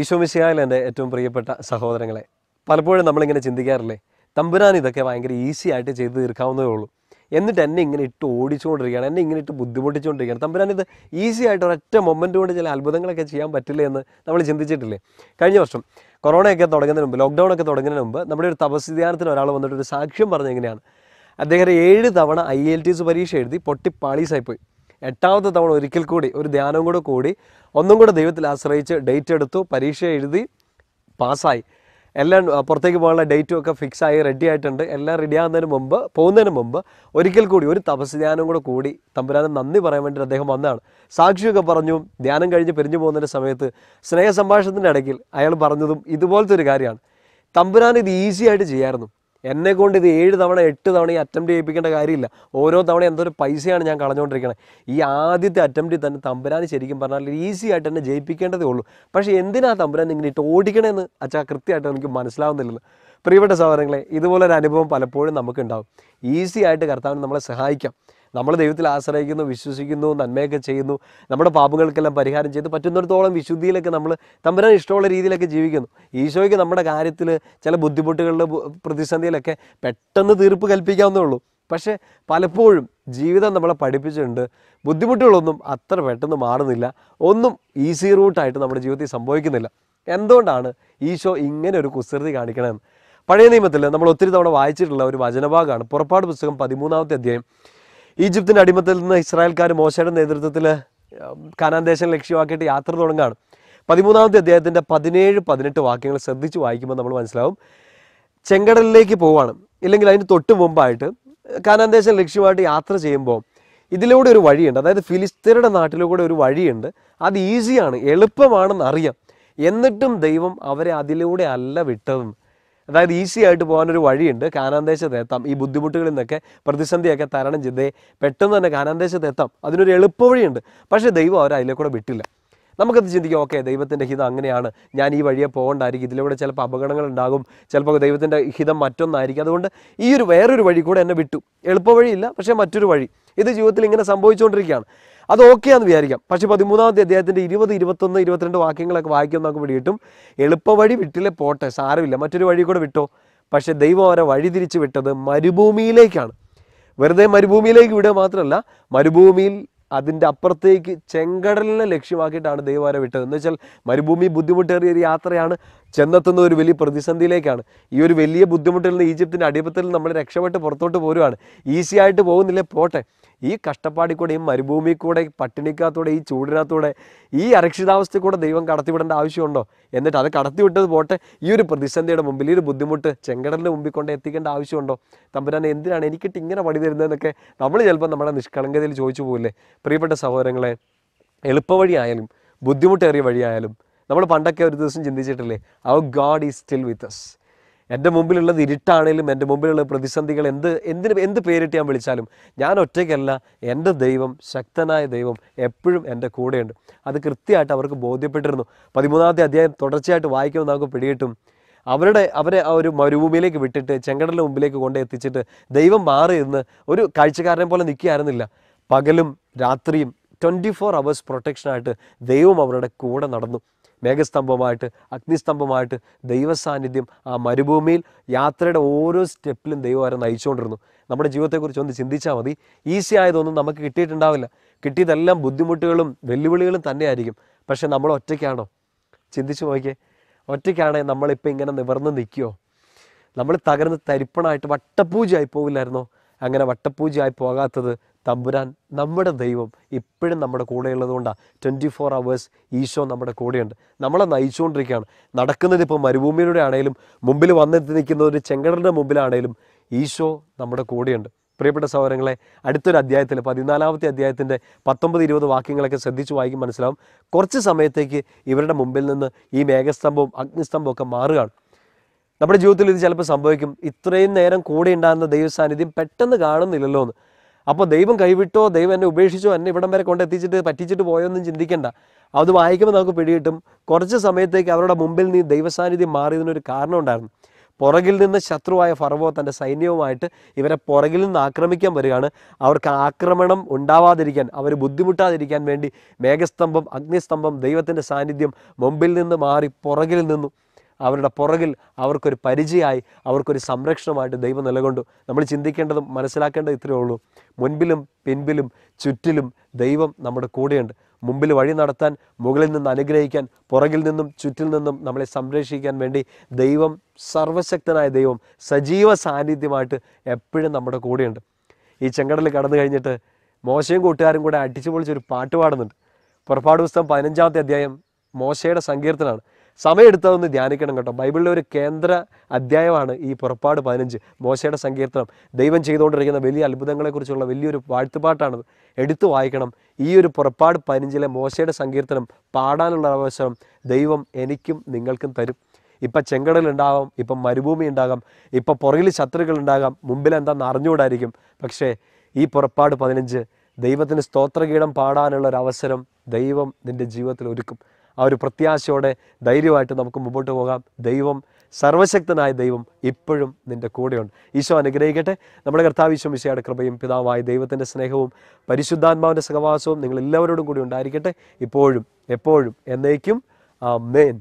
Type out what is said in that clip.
ഈശോമിശിയായാലും എൻ്റെ ഏറ്റവും പ്രിയപ്പെട്ട സഹോദരങ്ങളെ പലപ്പോഴും നമ്മളിങ്ങനെ ചിന്തിക്കാറില്ലേ തമ്പുരാൻ ഇതൊക്കെ ഭയങ്കര ഈസി ആയിട്ട് ചെയ്ത് തീർക്കാവുന്നതേ ഉള്ളൂ എന്നിട്ട് എന്നെ ഇങ്ങനെ ഇട്ട് ഓടിച്ചുകൊണ്ടിരിക്കുകയാണ് എന്നെ ഇങ്ങനെ ഇട്ട് ബുദ്ധിമുട്ടിച്ചുകൊണ്ടിരിക്കുകയാണ് തമ്പുരാൻ ഇത് ഈസി ആയിട്ട് ഒരൊറ്റ മൊമെൻ്റ് കൊണ്ട് ചില അത്ഭുതങ്ങളൊക്കെ ചെയ്യാൻ പറ്റില്ല എന്ന് നമ്മൾ ചിന്തിച്ചിട്ടില്ലേ കഴിഞ്ഞ വർഷം കൊറോണയൊക്കെ തുടങ്ങുന്നതിന് മുമ്പ് ലോക്ക്ഡൗൺ ഒക്കെ തുടങ്ങുന്നതിന് മുമ്പ് നമ്മുടെ ഒരു തപസ് ഒരാൾ വന്നിട്ട് ഒരു സാക്ഷ്യം പറഞ്ഞെങ്ങനെയാണ് അദ്ദേഹം ഏഴ് തവണ ഐ എൽ ടി എസ് പരീക്ഷ എഴുതി പൊട്ടി പാളീസായിപ്പോയി എട്ടാമത്തെ തവണ ഒരിക്കൽ കൂടി ഒരു ധ്യാനവും കൂടെ കൂടി ഒന്നും കൂടെ ദൈവത്തിൽ ആശ്രയിച്ച് ഡേറ്റ് എടുത്തു പരീക്ഷ എഴുതി പാസ്സായി എല്ലാം പുറത്തേക്ക് പോകാനുള്ള ഡേറ്റും ഒക്കെ ഫിക്സ് ആയി റെഡി ആയിട്ടുണ്ട് എല്ലാം റെഡി ആകുന്നതിന് മുമ്പ് പോകുന്നതിന് മുമ്പ് ഒരിക്കൽ കൂടി ഒരു തപസ് ധ്യാനം കൂടെ കൂടി തമ്പുരാനെ നന്ദി പറയാൻ വേണ്ടി അദ്ദേഹം വന്നതാണ് സാക്ഷിയൊക്കെ പറഞ്ഞു ധ്യാനം കഴിഞ്ഞ് പിരിഞ്ഞു പോകുന്നതിൻ്റെ സമയത്ത് സ്നേഹ സംഭാഷണത്തിൻ്റെ ഇടയ്ക്കിൽ അയാൾ പറഞ്ഞതും ഇതുപോലത്തെ ഒരു കാര്യമാണ് തമ്പുരാൻ ഇത് ഈസി ആയിട്ട് ചെയ്യാമായിരുന്നു എന്നെ കൊണ്ട് ഇത് ഏഴ് തവണ എട്ട് തവണ ഈ അറ്റംപ്റ്റ് ചെയ്യിപ്പിക്കേണ്ട കാര്യമില്ല ഓരോ തവണ എന്തൊരു പൈസയാണ് ഞാൻ കളഞ്ഞുകൊണ്ടിരിക്കുന്നത് ഈ ആദ്യത്തെ അറ്റംപ്റ്റിൽ തന്നെ തമ്പുരാൻ ശരിക്കും പറഞ്ഞാൽ ഈസി ആയിട്ട് തന്നെ ജയിപ്പിക്കേണ്ടതേ ഉള്ളൂ പക്ഷേ എന്തിനാ തമ്പുരാൻ ഇങ്ങനെ ഇട്ട് ഓടിക്കണമെന്ന് അച്ഛാ കൃത്യമായിട്ട് എനിക്ക് മനസ്സിലാവുന്നില്ലല്ലോ പ്രിയപ്പെട്ട സഹോദരങ്ങളെ ഇതുപോലൊരു അനുഭവം പലപ്പോഴും നമുക്കുണ്ടാവും ഈസി ആയിട്ട് കർത്താവിന് നമ്മളെ സഹായിക്കാം നമ്മൾ ദൈവത്തിൽ ആശ്രയിക്കുന്നു വിശ്വസിക്കുന്നു നന്മയൊക്കെ ചെയ്യുന്നു നമ്മുടെ പാപങ്ങൾക്കെല്ലാം പരിഹാരം ചെയ്ത് പറ്റുന്നിടത്തോളം വിശുദ്ധിയിലൊക്കെ നമ്മൾ തമ്പുരാൻ ഇഷ്ടമുള്ള രീതിയിലൊക്കെ ജീവിക്കുന്നു ഈശോയ്ക്ക് നമ്മുടെ കാര്യത്തിൽ ചില ബുദ്ധിമുട്ടുകളുടെ പ്രതിസന്ധിയിലൊക്കെ പെട്ടെന്ന് തീർപ്പ് കൽപ്പിക്കാവുന്നേ ഉള്ളൂ പക്ഷേ പലപ്പോഴും ജീവിതം നമ്മളെ പഠിപ്പിച്ചിട്ടുണ്ട് ബുദ്ധിമുട്ടുകളൊന്നും അത്ര പെട്ടെന്ന് മാറുന്നില്ല ഒന്നും ഈസി റൂട്ടായിട്ട് നമ്മുടെ ജീവിതത്തിൽ സംഭവിക്കുന്നില്ല എന്തുകൊണ്ടാണ് ഈശോ ഇങ്ങനെ ഒരു കുസൃതി കാണിക്കണമെന്ന് പഴയ നിയമത്തിൽ നമ്മൾ ഒത്തിരി തവണ വായിച്ചിട്ടുള്ള ഒരു വചനഭാഗമാണ് പുറപ്പാട് പുസ്തകം പതിമൂന്നാമത്തെ അധ്യായം ഈജിപ്തിൻ്റെ അടിമത്തിൽ നിന്ന് ഇസ്രായേൽക്കാർ മോശയുടെ നേതൃത്വത്തിൽ കാനാൻ ദേശം ലക്ഷ്യമാക്കിയിട്ട് യാത്ര തുടങ്ങുകയാണ് പതിമൂന്നാമത്തെ അദ്ദേഹത്തിൻ്റെ പതിനേഴ് പതിനെട്ട് വാക്യങ്ങൾ ശ്രദ്ധിച്ച് വായിക്കുമ്പോൾ നമ്മൾ മനസ്സിലാവും ചെങ്കടലിലേക്ക് പോവാണ് ഇല്ലെങ്കിൽ അതിന് തൊട്ട് മുമ്പായിട്ട് കാനാൻ ദേശം ലക്ഷ്യമായിട്ട് യാത്ര ചെയ്യുമ്പോൾ ഇതിലൂടെ ഒരു വഴിയുണ്ട് അതായത് ഫിലിസ്തീനയുടെ നാട്ടിലൂടെ ഒരു വഴിയുണ്ട് അത് ഈസിയാണ് എളുപ്പമാണെന്ന് അറിയാം എന്നിട്ടും ദൈവം അവരെ അതിലൂടെ അല്ല വിട്ടതും അതായത് ഈസി ആയിട്ട് പോകാൻ ഒരു വഴിയുണ്ട് കാനാന്തേശത്ത് എത്താം ഈ ബുദ്ധിമുട്ടുകളിൽ നിന്നൊക്കെ പ്രതിസന്ധിയൊക്കെ തരണം ചെയ്തേ പെട്ടെന്ന് തന്നെ കാനാന്തേശത്ത് എത്താം അതിനൊരു എളുപ്പവഴിയുണ്ട് പക്ഷേ ദൈവം അവർ അതിലെ കൂടെ വിട്ടില്ല നമുക്കത് ചിന്തിക്കാം ഓക്കെ ദൈവത്തിൻ്റെ ഹിതം അങ്ങനെയാണ് ഞാൻ ഈ വഴിയെ പോകേണ്ടായിരിക്കും ഇതിലൂടെ ചിലപ്പോൾ അപകടങ്ങൾ ഉണ്ടാകും ചിലപ്പോൾ ദൈവത്തിൻ്റെ ഹിതം മറ്റൊന്നായിരിക്കും അതുകൊണ്ട് ഈ ഒരു വേറൊരു വഴി കൂടെ എന്നെ വിട്ടു എളുപ്പവഴിയില്ല പക്ഷേ മറ്റൊരു വഴി ഇത് ജീവിതത്തിൽ ഇങ്ങനെ സംഭവിച്ചുകൊണ്ടിരിക്കുകയാണ് അത് ഓക്കെയാന്ന് വിചാരിക്കാം പക്ഷേ പതിമൂന്നാമത്തെ അദ്ദേഹത്തിൻ്റെ ഇരുപത് ഇരുപത്തൊന്ന് ഇരുപത്തിരണ്ട് വാക്യങ്ങളൊക്കെ വായിക്കും നമുക്ക് ഇവിടെ എളുപ്പവഴി വിട്ടില്ലേ പോട്ടെ സാരമില്ല മറ്റൊരു വഴി കൂടെ വിട്ടോ പക്ഷേ ദൈവം അവരെ വഴി തിരിച്ചു വിട്ടത് മരുഭൂമിയിലേക്കാണ് വെറുതെ മരുഭൂമിയിലേക്ക് വിടുക മാത്രമല്ല മരുഭൂമിയിൽ അതിൻ്റെ അപ്പുറത്തേക്ക് ചെങ്കടലിനെ ലക്ഷ്യമാക്കിയിട്ടാണ് ദൈവം വിട്ടത് എന്ന് വെച്ചാൽ മരുഭൂമി ബുദ്ധിമുട്ടേറിയ ഒരു യാത്രയാണ് ചെന്നെത്തുന്ന ഒരു വലിയ പ്രതിസന്ധിയിലേക്കാണ് ഈ ഒരു വലിയ ബുദ്ധിമുട്ടിൽ നിന്ന് ഈജിപ്തിൻ്റെ അടിപത്തിൽ നമ്മൾ രക്ഷപ്പെട്ട് പുറത്തോട്ട് പോരുവാണ് ഈസി ആയിട്ട് പോകുന്നില്ലേ പോട്ടെ ഈ കഷ്ടപ്പാടിൽ കൂടെ ഈ മരുഭൂമി കൂടെ ഈ ഈ ചൂടിനകത്തൂടെ ഈ അരക്ഷിതാവസ്ഥ കൂടെ ദൈവം കടത്തിവിടേണ്ട ആവശ്യമുണ്ടോ എന്നിട്ട് അത് കടത്തിവിട്ടത് പോട്ടെ ഈ ഒരു പ്രതിസന്ധിയുടെ മുമ്പിൽ ഈ ഒരു ബുദ്ധിമുട്ട് ചെങ്കടലിൻ്റെ മുമ്പിൽ കൊണ്ട് എത്തിക്കേണ്ട ആവശ്യമുണ്ടോ തമ്പുരാൻ എന്തിനാണ് എനിക്കിട്ട് ഇങ്ങനെ പണി തരുന്നതെന്നൊക്കെ നമ്മൾ ചിലപ്പോൾ നമ്മുടെ നിഷ്കളങ്കതയിൽ ചോദിച്ചു പോകില്ലേ പ്രിയപ്പെട്ട സഹോദരങ്ങളെ എളുപ്പവഴിയായാലും ബുദ്ധിമുട്ടേറിയ വഴിയായാലും നമ്മൾ പണ്ടൊക്കെ ഒരു ദിവസം ചിന്തിച്ചിട്ടില്ലേ അവർ God is still with us എൻ്റെ മുമ്പിലുള്ളത് ഇരുട്ടാണേലും എൻ്റെ മുമ്പിലുള്ള പ്രതിസന്ധികൾ എന്ത് എന്തിന് എന്ത് പേരിട്ട് ഞാൻ വിളിച്ചാലും ഞാൻ ഒറ്റയ്ക്കല്ല എൻ്റെ ദൈവം ശക്തനായ ദൈവം എപ്പോഴും എൻ്റെ കൂടെയുണ്ട് അത് കൃത്യമായിട്ട് അവർക്ക് ബോധ്യപ്പെട്ടിരുന്നു പതിമൂന്നാമത്തെ അധ്യായം തുടർച്ചയായിട്ട് വായിക്കുമെന്ന് നമുക്ക് പിടികിട്ടും അവരുടെ അവരെ ആ ഒരു മരുഭൂമിയിലേക്ക് വിട്ടിട്ട് ചെങ്കടലിൻ്റെ മുമ്പിലേക്ക് കൊണ്ട് എത്തിച്ചിട്ട് ദൈവം മാറി നിന്ന് ഒരു കാഴ്ചക്കാരനെ പോലെ നിൽക്കുകയായിരുന്നില്ല പകലും രാത്രിയും ട്വൻറ്റി ഫോർ അവേഴ്സ് പ്രൊട്ടക്ഷനായിട്ട് ദൈവം അവരുടെ കൂടെ നടന്നു മേഘസ്തംഭമായിട്ട് അഗ്നിസ്തംഭമായിട്ട് ദൈവസാന്നിധ്യം ആ മരുഭൂമിയിൽ യാത്രയുടെ ഓരോ സ്റ്റെപ്പിലും ദൈവം അവരെ നയിച്ചുകൊണ്ടിരുന്നു നമ്മുടെ ജീവിതത്തെക്കുറിച്ച് ഒന്ന് ചിന്തിച്ചാൽ മതി ഈസി ആയതൊന്നും നമുക്ക് കിട്ടിയിട്ടുണ്ടാവില്ല കിട്ടിയതെല്ലാം ബുദ്ധിമുട്ടുകളും വെല്ലുവിളികളും തന്നെയായിരിക്കും പക്ഷേ നമ്മൾ ഒറ്റയ്ക്കാണോ ചിന്തിച്ചു നോക്കിയേ ഒറ്റയ്ക്കാണേ നമ്മളിപ്പോൾ ഇങ്ങനെ നിവർന്ന് നിൽക്കുമോ നമ്മൾ തകർന്ന് തരിപ്പണായിട്ട് വട്ടപ്പൂജയായി പോവില്ലായിരുന്നോ അങ്ങനെ വട്ടപ്പൂജയായി പോകാത്തത് തമ്പുരാൻ നമ്മുടെ ദൈവം ഇപ്പോഴും നമ്മുടെ കൂടെ ഉള്ളതുകൊണ്ടാണ് ട്വൻറ്റി ഫോർ അവേഴ്സ് ഈശോ നമ്മുടെ കൂടെയുണ്ട് നമ്മളെ നയിച്ചുകൊണ്ടിരിക്കുകയാണ് നടക്കുന്നത് ഇപ്പോൾ മരുഭൂമിയിലൂടെ ആണെങ്കിലും മുമ്പിൽ വന്നെത്തി നിൽക്കുന്ന ഒരു ചെങ്കടലിൻ്റെ മുമ്പിലാണെങ്കിലും ഈശോ നമ്മുടെ കൂടെയുണ്ട് പ്രിയപ്പെട്ട സഹോദരങ്ങളെ അടുത്തൊരു അധ്യായത്തിൽ പതിനാലാമത്തെ അധ്യായത്തിൻ്റെ പത്തൊമ്പത് ഇരുപത് വാക്യങ്ങളൊക്കെ ശ്രദ്ധിച്ച് വായിക്കും മനസ്സിലാവും കുറച്ച് സമയത്തേക്ക് ഇവരുടെ മുമ്പിൽ നിന്ന് ഈ മേഘസ്തംഭവും അഗ്നിസ്തംഭവും ഒക്കെ മാറുകയാണ് നമ്മുടെ ജീവിതത്തിൽ ഇത് ചിലപ്പോൾ സംഭവിക്കും ഇത്രയും നേരം കൂടെ ഉണ്ടാകുന്ന ദൈവസാന്നിധ്യം പെട്ടെന്ന് കാണുന്നില്ലല്ലോ എന്ന് അപ്പോൾ ദൈവം കൈവിട്ടോ ദൈവം എന്നെ ഉപേക്ഷിച്ചോ എന്നെ ഇവിടം വരെ കൊണ്ടെത്തിച്ചിട്ട് പറ്റിച്ചിട്ട് പോയോന്നും ചിന്തിക്കേണ്ട അത് വായിക്കുമ്പോൾ നമുക്ക് പിടികിട്ടും കുറച്ച് സമയത്തേക്ക് അവരുടെ മുമ്പിൽ നിന്ന് ദൈവസാന്നിധ്യം മാറിയതിനൊരു കാരണം ഉണ്ടായിരുന്നു പുറകിൽ നിന്ന് ശത്രുവായ ഫറവോ തൻ്റെ സൈന്യവുമായിട്ട് ഇവരെ പുറകിൽ നിന്ന് ആക്രമിക്കാൻ വരികയാണ് അവർക്ക് ആക്രമണം ഉണ്ടാവാതിരിക്കാൻ അവർ ബുദ്ധിമുട്ടാതിരിക്കാൻ വേണ്ടി മേഘസ്തംഭം അഗ്നിസ്തംഭം ദൈവത്തിൻ്റെ സാന്നിധ്യം മുമ്പിൽ നിന്ന് മാറി പുറകിൽ നിന്നു അവരുടെ പുറകിൽ അവർക്കൊരു പരിചയമായി അവർക്കൊരു സംരക്ഷണമായിട്ട് ദൈവം നിലകൊണ്ടു നമ്മൾ ചിന്തിക്കേണ്ടതും മനസ്സിലാക്കേണ്ടതും ഇത്രയേ ഉള്ളൂ മുൻപിലും പിൻപിലും ചുറ്റിലും ദൈവം നമ്മുടെ കൂടെയുണ്ട് മുമ്പിൽ വഴി നടത്താൻ മുകളിൽ നിന്ന് അനുഗ്രഹിക്കാൻ പുറകിൽ നിന്നും ചുറ്റിൽ നിന്നും നമ്മളെ സംരക്ഷിക്കാൻ വേണ്ടി ദൈവം സർവശക്തനായ ദൈവം സജീവ സാന്നിധ്യമായിട്ട് എപ്പോഴും നമ്മുടെ കൂടെയുണ്ട് ഈ ചെങ്കടൽ കടന്നു കഴിഞ്ഞിട്ട് മോശയും കൂട്ടുകാരും കൂടെ അടിച്ചു ഒരു പാട്ട് പാടുന്നുണ്ട് പുറപ്പാട് പുസ്തകം പതിനഞ്ചാമത്തെ അധ്യായം മോശയുടെ സങ്കീർത്തനാണ് സമയമെടുത്തതൊന്ന് ധ്യാനിക്കണം കേട്ടോ ബൈബിളിലെ ഒരു കേന്ദ്ര അധ്യായമാണ് ഈ പുറപ്പാട് പതിനഞ്ച് മോശയുടെ സങ്കീർത്തനം ദൈവം ചെയ്തുകൊണ്ടിരിക്കുന്ന വലിയ അത്ഭുതങ്ങളെക്കുറിച്ചുള്ള വലിയൊരു വാഴ്ത്തുപാട്ടാണത് എടുത്തു വായിക്കണം ഈ ഒരു പുറപ്പാട് പതിനഞ്ചിലെ മോശയുടെ സങ്കീർത്തനം പാടാനുള്ള അവസരം ദൈവം എനിക്കും നിങ്ങൾക്കും തരും ഇപ്പം ചെങ്കടലുണ്ടാകാം ഇപ്പം മരുഭൂമി ഉണ്ടാകാം ഇപ്പം പുറകിൽ ശത്രുക്കൾ ഉണ്ടാകാം മുമ്പിൽ എന്താണെന്ന് അറിഞ്ഞുകൂടായിരിക്കും പക്ഷേ ഈ പുറപ്പാട് പതിനഞ്ച് ദൈവത്തിന് സ്തോത്രഗീതം പാടാനുള്ള ഒരു അവസരം ദൈവം നിൻ്റെ ജീവിതത്തിൽ ഒരുക്കും ആ ഒരു പ്രത്യാശയോടെ ധൈര്യമായിട്ട് നമുക്ക് മുമ്പോട്ട് പോകാം ദൈവം സർവശക്തനായ ദൈവം ഇപ്പോഴും നിൻ്റെ കൂടെയുണ്ട് ഈശോ അനുഗ്രഹിക്കട്ടെ നമ്മുടെ കർത്താവ് കൃപയും പിതാവായ ദൈവത്തിൻ്റെ സ്നേഹവും പരിശുദ്ധാത്മാവിൻ്റെ സഹവാസവും നിങ്ങൾ എല്ലാവരോടും കൂടി ഉണ്ടായിരിക്കട്ടെ ഇപ്പോഴും എപ്പോഴും എന്നേക്കും ആ മേൻ